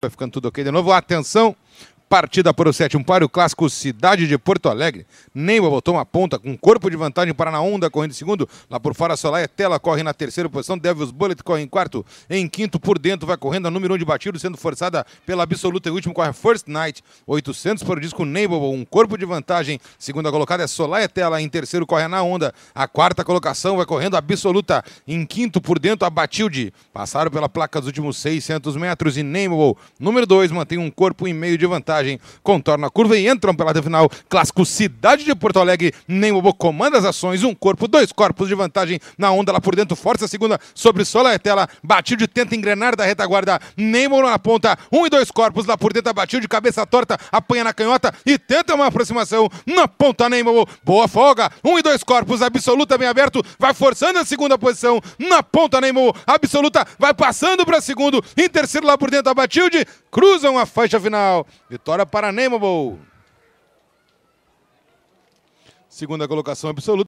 Vai ficando tudo ok de novo. Atenção, Partida para o sétimo par, o clássico Cidade de Porto Alegre. Neiva botou uma ponta com corpo de vantagem para na onda, correndo em segundo. Lá por fora, Solaia Tela corre na terceira posição. Devils Bullet corre em quarto. Em quinto, por dentro, vai correndo a número um de batido, sendo forçada pela absoluta. E último corre First Night. 800 por disco Neiva, um corpo de vantagem. Segunda colocada é Solaia Tela. Em terceiro, corre na onda. A quarta colocação vai correndo a absoluta. Em quinto, por dentro, a Batilde. Passaram pela placa dos últimos 600 metros e Neiva, número dois mantém um corpo e meio de vantagem vantagem, a curva e entram pela final. Clássico Cidade de Porto Alegre, nem o comanda as ações, um corpo, dois corpos de vantagem na onda lá por dentro, força a segunda sobre sola Soletela, batido de tenta engrenar da retaguarda, Neymar na ponta, um e dois corpos lá por dentro, batido de cabeça torta, apanha na canhota e tenta uma aproximação na ponta Neymar, boa folga, um e dois corpos, absoluta bem aberto, vai forçando a segunda posição na ponta Neymar, absoluta vai passando para segundo, em terceiro lá por dentro, a Batilde, cruzam a faixa final. Vitória Vitória para Neymar. Segunda colocação absoluta.